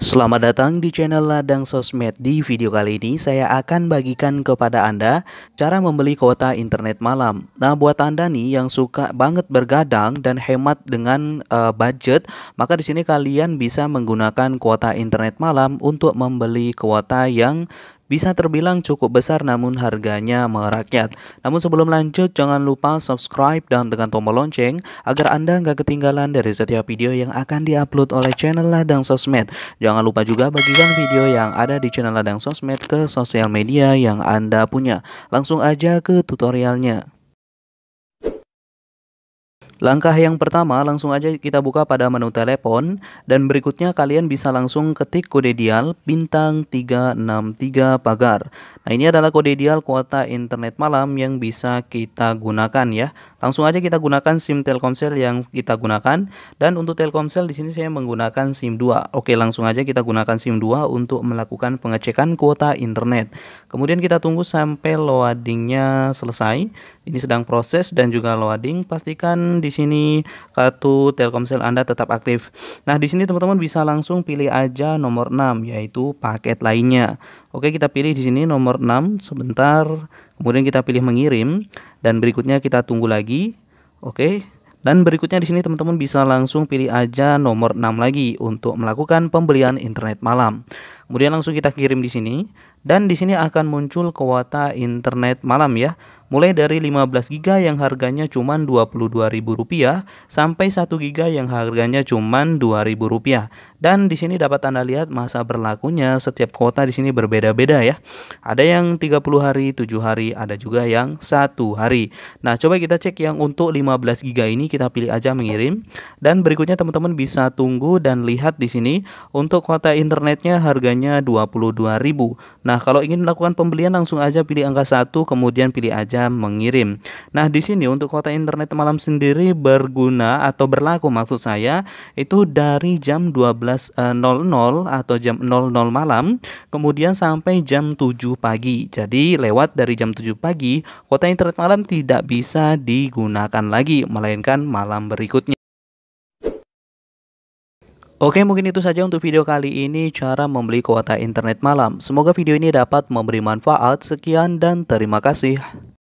Selamat datang di channel Ladang Sosmed. Di video kali ini saya akan bagikan kepada Anda cara membeli kuota internet malam. Nah, buat Anda nih yang suka banget bergadang dan hemat dengan uh, budget, maka di sini kalian bisa menggunakan kuota internet malam untuk membeli kuota yang bisa terbilang cukup besar namun harganya merakyat. Namun sebelum lanjut jangan lupa subscribe dan tekan tombol lonceng agar Anda nggak ketinggalan dari setiap video yang akan diupload oleh channel Ladang Sosmed. Jangan lupa juga bagikan video yang ada di channel Ladang Sosmed ke sosial media yang Anda punya. Langsung aja ke tutorialnya. Langkah yang pertama langsung aja kita buka pada menu telepon dan berikutnya kalian bisa langsung ketik kode dial bintang 363 pagar. Nah ini adalah kode dial kuota internet malam yang bisa kita gunakan ya Langsung aja kita gunakan SIM Telkomsel yang kita gunakan dan untuk Telkomsel di sini saya menggunakan SIM 2. Oke, langsung aja kita gunakan SIM 2 untuk melakukan pengecekan kuota internet. Kemudian kita tunggu sampai loadingnya selesai. Ini sedang proses dan juga loading. Pastikan di sini kartu Telkomsel Anda tetap aktif. Nah, di sini teman-teman bisa langsung pilih aja nomor 6 yaitu paket lainnya. Oke, kita pilih di sini nomor 6 sebentar Kemudian kita pilih mengirim dan berikutnya kita tunggu lagi. Oke. Dan berikutnya di sini teman-teman bisa langsung pilih aja nomor 6 lagi untuk melakukan pembelian internet malam. Kemudian langsung kita kirim di sini dan di sini akan muncul kuota internet malam ya. Mulai dari 15 GB yang harganya cuma Rp22.000 sampai 1 GB yang harganya cuma Rp2.000. Dan di sini dapat Anda lihat masa berlakunya setiap kuota di sini berbeda-beda ya. Ada yang 30 hari, 7 hari, ada juga yang satu hari. Nah, coba kita cek yang untuk 15 GB ini kita pilih aja mengirim dan berikutnya teman-teman bisa tunggu dan lihat di sini untuk kuota internetnya harganya 22.000. Nah, kalau ingin melakukan pembelian langsung aja pilih angka 1 kemudian pilih aja mengirim. Nah, di sini untuk kuota internet malam sendiri berguna atau berlaku maksud saya itu dari jam 12 Eh, atau jam 00 malam, kemudian sampai jam 7 pagi. Jadi lewat dari jam 7 pagi, kota internet malam tidak bisa digunakan lagi melainkan malam berikutnya. Oke mungkin itu saja untuk video kali ini cara membeli kuota internet malam. Semoga video ini dapat memberi manfaat. Sekian dan terima kasih.